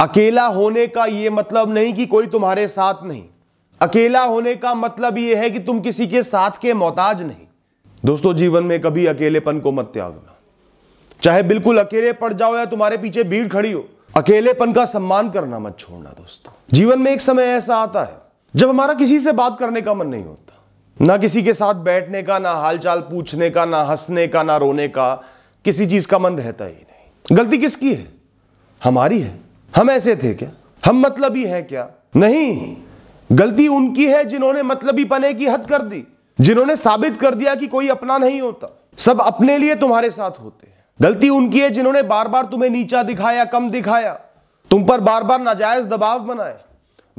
अकेला होने का यह मतलब नहीं कि कोई तुम्हारे साथ नहीं अकेला होने का मतलब यह है कि तुम किसी के साथ के मोहताज नहीं दोस्तों जीवन में कभी अकेलेपन को मत त्यागना चाहे बिल्कुल अकेले पड़ जाओ या तुम्हारे पीछे भीड़ खड़ी हो अकेलेपन का सम्मान करना मत छोड़ना दोस्तों जीवन में एक समय ऐसा आता है जब हमारा किसी से बात करने का मन नहीं होता ना किसी के साथ बैठने का ना हालचाल पूछने का ना हंसने का ना रोने का किसी चीज का मन रहता ही नहीं गलती किसकी है हमारी है हम ऐसे थे क्या हम मतलबी हैं क्या नहीं गलती उनकी है जिन्होंने मतलबी पने की हद कर दी जिन्होंने साबित कर दिया कि कोई अपना नहीं होता सब अपने लिए तुम्हारे साथ होते हैं गलती उनकी है जिन्होंने बार बार तुम्हें नीचा दिखाया कम दिखाया तुम पर बार बार नाजायज दबाव बनाए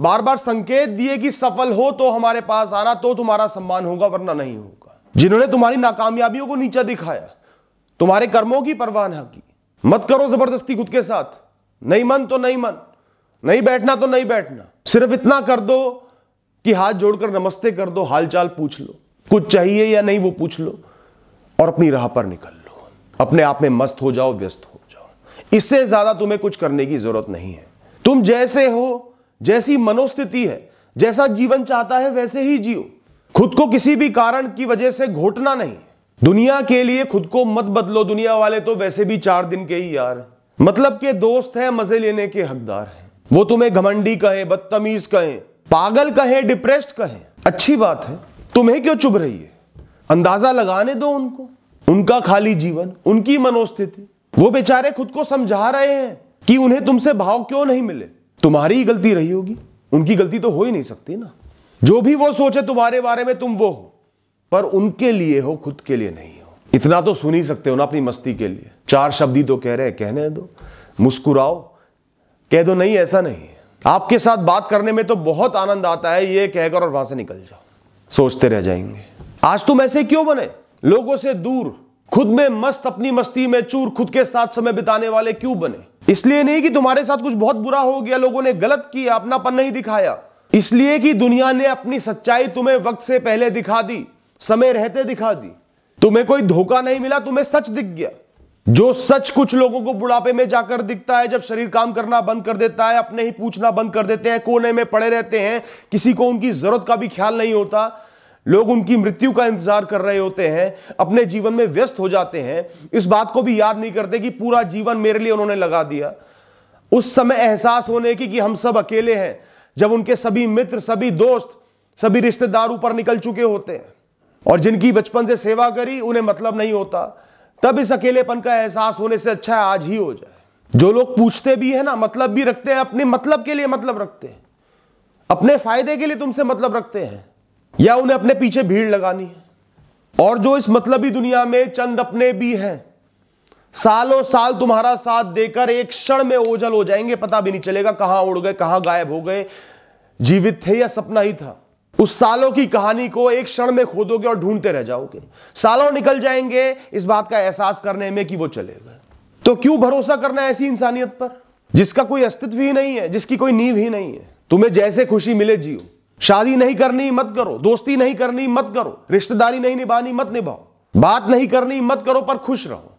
बार बार संकेत दिए कि सफल हो तो हमारे पास आना तो तुम्हारा सम्मान होगा वरना नहीं होगा जिन्होंने तुम्हारी नाकामयाबियों को नीचा दिखाया तुम्हारे कर्मों की परवाह न की मत करो जबरदस्ती खुद के साथ नहीं मन तो नहीं मन नहीं बैठना तो नहीं बैठना सिर्फ इतना कर दो कि हाथ जोड़कर नमस्ते कर दो हालचाल पूछ लो कुछ चाहिए या नहीं वो पूछ लो और अपनी राह पर निकल लो अपने आप में मस्त हो जाओ व्यस्त हो जाओ इससे ज्यादा तुम्हें कुछ करने की जरूरत नहीं है तुम जैसे हो जैसी मनोस्थिति है जैसा जीवन चाहता है वैसे ही जियो खुद को किसी भी कारण की वजह से घोटना नहीं दुनिया के लिए खुद को मत बदलो दुनिया वाले तो वैसे भी चार दिन के ही यार मतलब के दोस्त हैं मजे लेने के हकदार हैं वो तुम्हें घमंडी कहे बदतमीज कहे पागल कहे डिप्रेस्ड कहे अच्छी बात है तुम्हें क्यों चुभ रही है अंदाजा लगाने दो उनको उनका खाली जीवन उनकी मनोस्थिति वो बेचारे खुद को समझा रहे हैं कि उन्हें तुमसे भाव क्यों नहीं मिले तुम्हारी ही गलती रही होगी उनकी गलती तो हो ही नहीं सकती ना जो भी वो सोचे तुम्हारे बारे में तुम वो हो पर उनके लिए हो खुद के लिए नहीं हो इतना तो सुन ही सकते हो ना अपनी मस्ती के लिए चार शब्द ही तो कह रहे हैं कहने दो मुस्कुराओ कह दो नहीं ऐसा नहीं आपके साथ बात करने में तो बहुत आनंद आता है ये कहकर और वहां से निकल जाओ सोचते रह जाएंगे आज तुम ऐसे क्यों बने लोगों से दूर खुद में मस्त अपनी मस्ती में चूर खुद के साथ समय बिताने वाले क्यों बने इसलिए नहीं कि तुम्हारे साथ कुछ बहुत बुरा हो गया लोगों ने गलत किया अपनापन नहीं दिखाया इसलिए कि दुनिया ने अपनी सच्चाई तुम्हें वक्त से पहले दिखा दी समय रहते दिखा दी तुम्हें कोई धोखा नहीं मिला तुम्हें सच दिख गया जो सच कुछ लोगों को बुढ़ापे में जाकर दिखता है जब शरीर काम करना बंद कर देता है अपने ही पूछना बंद कर देते हैं कोने में पड़े रहते हैं किसी को उनकी जरूरत का भी ख्याल नहीं होता लोग उनकी मृत्यु का इंतजार कर रहे होते हैं अपने जीवन में व्यस्त हो जाते हैं इस बात को भी याद नहीं करते कि पूरा जीवन मेरे लिए उन्होंने लगा दिया उस समय एहसास होने की कि हम सब अकेले हैं जब उनके सभी मित्र सभी दोस्त सभी रिश्तेदार ऊपर निकल चुके होते हैं और जिनकी बचपन से सेवा करी उन्हें मतलब नहीं होता तब इस अकेलेपन का एहसास होने से अच्छा है आज ही हो जाए जो लोग पूछते भी है ना मतलब भी रखते हैं अपने मतलब के लिए मतलब रखते हैं अपने फायदे के लिए तुमसे मतलब रखते हैं या उन्हें अपने पीछे भीड़ लगानी है और जो इस मतलबी दुनिया में चंद अपने भी हैं सालों साल तुम्हारा साथ देकर एक क्षण में ओझल हो जाएंगे पता भी नहीं चलेगा कहां उड़ गए कहां गायब हो गए जीवित थे या सपना ही था उस सालों की कहानी को एक क्षण में खोदोगे और ढूंढते रह जाओगे सालों निकल जाएंगे इस बात का एहसास करने में कि वो चले गए तो क्यों भरोसा करना है ऐसी इंसानियत पर जिसका कोई अस्तित्व ही नहीं है जिसकी कोई नींव ही नहीं है तुम्हें जैसे खुशी मिले जियो शादी नहीं करनी मत करो दोस्ती नहीं करनी मत करो रिश्तेदारी नहीं निभानी मत निभाओ बात नहीं करनी मत करो पर खुश रहो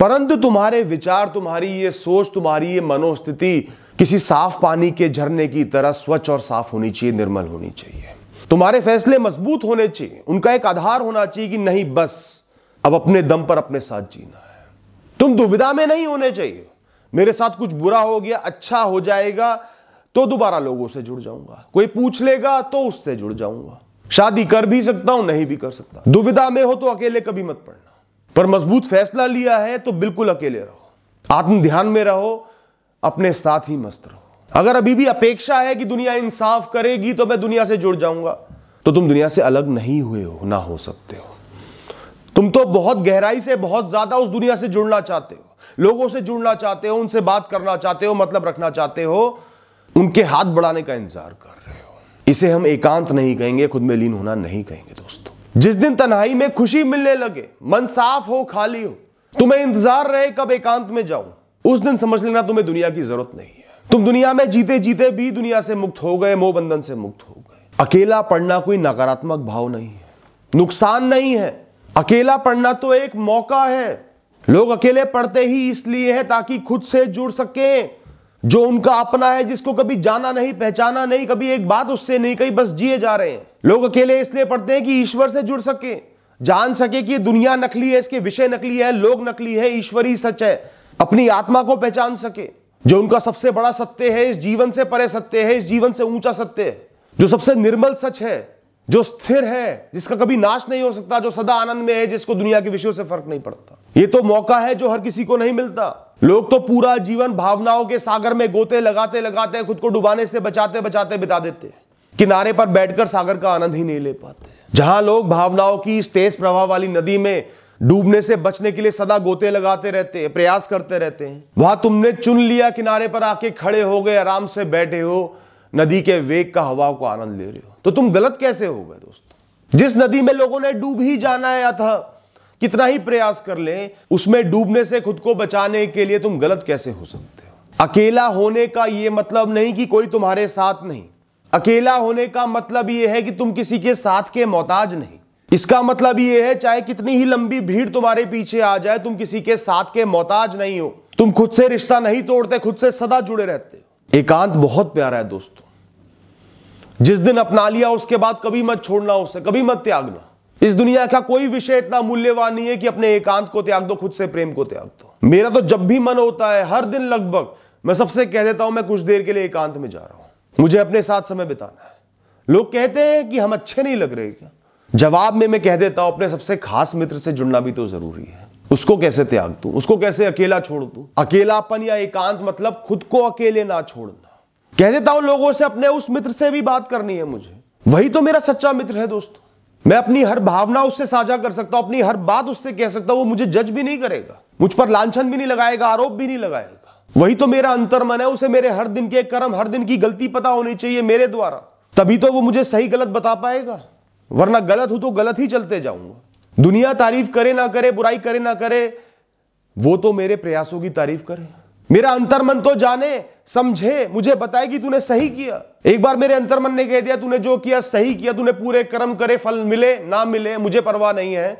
परंतु तुम्हारे विचार तुम्हारी ये सोच तुम्हारी ये मनोस्थिति किसी साफ पानी के झरने की तरह स्वच्छ और साफ होनी चाहिए निर्मल होनी चाहिए तुम्हारे फैसले मजबूत होने चाहिए उनका एक आधार होना चाहिए कि नहीं बस अब अपने दम पर अपने साथ जीना है तुम दुविधा में नहीं होने चाहिए मेरे साथ कुछ बुरा हो गया अच्छा हो जाएगा तो दोबारा लोगों से जुड़ जाऊंगा कोई पूछ लेगा तो उससे जुड़ जाऊंगा शादी कर भी सकता हूं नहीं भी कर सकता दुविधा में हो तो अकेले कभी मत पड़ना पर मजबूत फैसला लिया है तो बिल्कुल अकेले रहो आत्म ध्यान में रहो अपने साथ ही मस्त रहो अगर अभी भी अपेक्षा है कि दुनिया इंसाफ करेगी तो मैं दुनिया से जुड़ जाऊंगा तो तुम दुनिया से अलग नहीं हुए हो ना हो सकते हो तुम तो बहुत गहराई से बहुत ज्यादा उस दुनिया से जुड़ना चाहते हो लोगों से जुड़ना चाहते हो उनसे बात करना चाहते हो मतलब रखना चाहते हो उनके हाथ बढ़ाने का इंतजार कर रहे हो इसे हम एकांत नहीं कहेंगे खुद में लीन होना नहीं कहेंगे दोस्तों जिस दिन तनाई में खुशी मिलने लगे मन साफ हो खाली हो तुम्हें इंतजार रहे कब एकांत में जाऊं उस दिन समझ लेना तुम्हें दुनिया की जरूरत नहीं है तुम दुनिया में जीते जीते भी दुनिया से मुक्त हो गए मोहबंधन से मुक्त हो गए अकेला पढ़ना कोई नकारात्मक भाव नहीं है नुकसान नहीं है अकेला पढ़ना तो एक मौका है लोग अकेले पढ़ते ही इसलिए है ताकि खुद से जुड़ सके जो उनका अपना है जिसको कभी जाना नहीं पहचाना नहीं कभी एक बात उससे नहीं कही बस जिए जा रहे हैं लोग अकेले इसलिए पढ़ते हैं कि ईश्वर से जुड़ सके जान सके कि दुनिया नकली है इसके विषय नकली है लोग नकली है ईश्वरी सच है अपनी आत्मा को पहचान सके जो उनका सबसे बड़ा सत्य है इस जीवन से परे सत्य है इस जीवन से ऊंचा सत्य है जो सबसे निर्मल सच है जो स्थिर है जिसका कभी नाश नहीं हो सकता जो सदा आनंद में है जिसको दुनिया के विषयों से फर्क नहीं पड़ता ये तो मौका है जो हर किसी को नहीं मिलता लोग तो पूरा जीवन भावनाओं के सागर में गोते लगाते लगाते खुद को डुबाने से बचाते बचाते बिता देते किनारे पर बैठकर सागर का आनंद ही नहीं ले पाते जहां लोग भावनाओं की इस तेज प्रवाह वाली नदी में डूबने से बचने के लिए सदा गोते लगाते रहते हैं प्रयास करते रहते हैं वहां तुमने चुन लिया किनारे पर आके खड़े हो गए आराम से बैठे हो नदी के वेग का हवा को आनंद ले रहे हो तो तुम गलत कैसे हो गए दोस्तों जिस नदी में लोगों ने डूब ही जाना है अथ कितना ही प्रयास कर ले उसमें डूबने से खुद को बचाने के लिए तुम गलत कैसे हो सकते हो अकेला होने का यह मतलब नहीं कि कोई तुम्हारे साथ नहीं अकेला होने का मतलब यह है कि तुम किसी के साथ के मोहताज नहीं इसका मतलब ये है चाहे कितनी ही लंबी भीड़ तुम्हारे पीछे आ जाए तुम किसी के साथ के मोहताज नहीं हो तुम खुद से रिश्ता नहीं तोड़ते खुद से सदा जुड़े रहते हो एकांत बहुत प्यारा है दोस्तों जिस दिन अपना लिया उसके बाद कभी मत छोड़ना उसे कभी मत त्यागना इस दुनिया का कोई विषय इतना मूल्यवान नहीं है कि अपने एकांत को त्याग दो खुद से प्रेम को त्याग दो मेरा तो जब भी मन होता है हर दिन लगभग मैं सबसे कह देता हूं मैं कुछ देर के लिए एकांत में जा रहा हूं मुझे अपने साथ समय बिताना है लोग कहते हैं कि हम अच्छे नहीं लग रहे क्या जवाब में मैं कह देता हूं अपने सबसे खास मित्र से जुड़ना भी तो जरूरी है उसको कैसे त्याग दू उसको कैसे अकेला छोड़ दू अकेलापन या एकांत मतलब खुद को अकेले ना छोड़ना कह देता हूं लोगों से अपने उस मित्र से भी बात करनी है मुझे वही तो मेरा सच्चा मित्र है दोस्तों मैं अपनी हर भावना उससे साझा कर सकता हूं अपनी हर बात उससे कह सकता हूं वो मुझे जज भी नहीं करेगा मुझ पर लांछन भी नहीं लगाएगा आरोप भी नहीं लगाएगा वही तो मेरा अंतर मन है उसे मेरे हर दिन के कर्म हर दिन की गलती पता होनी चाहिए मेरे द्वारा तभी तो वो मुझे सही गलत बता पाएगा वरना गलत हूं तो गलत ही चलते जाऊंगा दुनिया तारीफ करे ना करे बुराई करे ना करे वो तो मेरे प्रयासों की तारीफ करे मेरा अंतर्मन तो जाने समझे मुझे बताए कि तूने सही किया एक बार मेरे अंतर्मन ने कह दिया तूने जो किया सही किया तूने पूरे कर्म करे फल मिले ना मिले मुझे परवाह नहीं है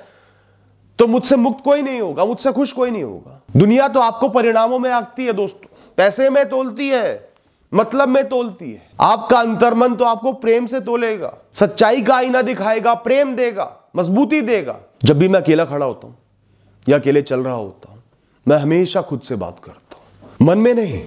तो मुझसे मुक्त कोई नहीं होगा मुझसे खुश कोई नहीं होगा दुनिया तो आपको परिणामों में आगती है दोस्तों पैसे में तोलती है मतलब में तोलती है आपका अंतर्मन तो आपको प्रेम से तोलेगा सच्चाई का आईना दिखाएगा प्रेम देगा मजबूती देगा जब भी मैं अकेला खड़ा होता हूं या अकेले चल रहा होता हूं मैं हमेशा खुद से बात करता हूं मन में नहीं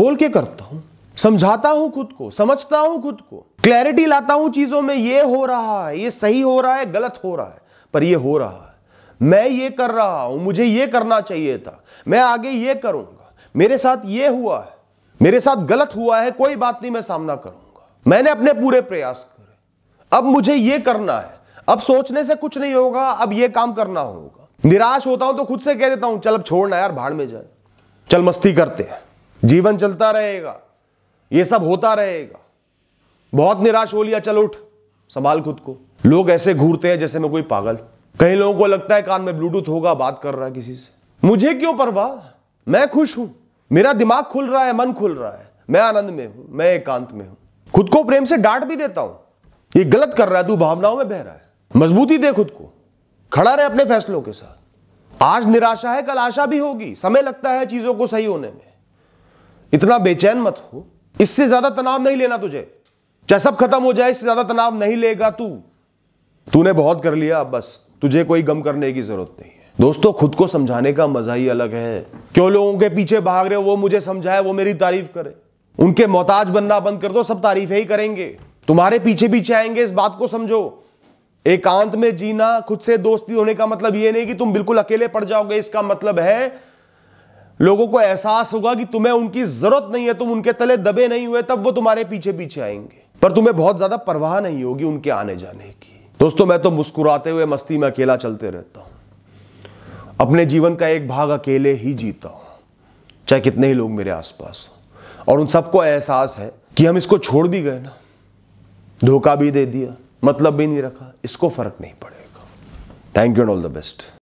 बोल के करता हूं समझाता हूं खुद को समझता हूं खुद को क्लैरिटी लाता हूं चीजों में ये हो रहा है ये सही हो रहा है गलत हो रहा है पर ये हो रहा है मैं ये कर रहा हूं मुझे ये करना चाहिए था मैं आगे ये करूंगा मेरे साथ ये हुआ है मेरे साथ गलत हुआ है कोई बात नहीं मैं सामना करूंगा मैंने अपने पूरे प्रयास करे अब मुझे यह करना है अब सोचने से कुछ नहीं होगा अब यह काम करना होगा निराश होता हूं तो खुद से कह देता हूं चल अब छोड़ना यार भाड़ में जाए चल मस्ती करते हैं जीवन चलता रहेगा यह सब होता रहेगा बहुत निराश हो लिया चल उठ संभाल खुद को लोग ऐसे घूरते हैं जैसे मैं कोई पागल कई लोगों को लगता है कान में ब्लूटूथ होगा बात कर रहा है किसी से मुझे क्यों परवाह मैं खुश हूं मेरा दिमाग खुल रहा है मन खुल रहा है मैं आनंद में हूं मैं एकांत में हूं खुद को प्रेम से डांट भी देता हूं ये गलत कर रहा है तू भावनाओं में बह रहा है मजबूती दे खुद को खड़ा रहे अपने फैसलों के साथ आज निराशा है कल आशा भी होगी समय लगता है चीजों को सही होने में इतना बेचैन मत हो इससे ज्यादा तनाव नहीं लेना तुझे चाहे सब खत्म हो जाए इससे ज्यादा तनाव नहीं लेगा तू तूने बहुत कर लिया अब बस तुझे कोई गम करने की जरूरत नहीं दोस्तों खुद को समझाने का मजा ही अलग है क्यों लोगों के पीछे भाग रहे हो वो मुझे समझाए वो मेरी तारीफ करे उनके मोहताज बनना बंद कर दो सब तारीफ ही करेंगे तुम्हारे पीछे पीछे आएंगे इस बात को समझो एकांत में जीना खुद से दोस्ती होने का मतलब ये नहीं कि तुम बिल्कुल अकेले पड़ जाओगे इसका मतलब है लोगों को एहसास होगा कि तुम्हें उनकी जरूरत नहीं है तुम उनके तले दबे नहीं हुए तब वो तुम्हारे पीछे पीछे आएंगे पर तुम्हें बहुत ज्यादा परवाह नहीं होगी उनके आने जाने की दोस्तों मैं तो मुस्कुराते हुए मस्ती में अकेला चलते रहता हूं अपने जीवन का एक भाग अकेले ही जीता हूं चाहे कितने ही लोग मेरे आसपास हो और उन सबको एहसास है कि हम इसको छोड़ भी गए ना धोखा भी दे दिया मतलब भी नहीं रखा इसको फर्क नहीं पड़ेगा thank you and all the best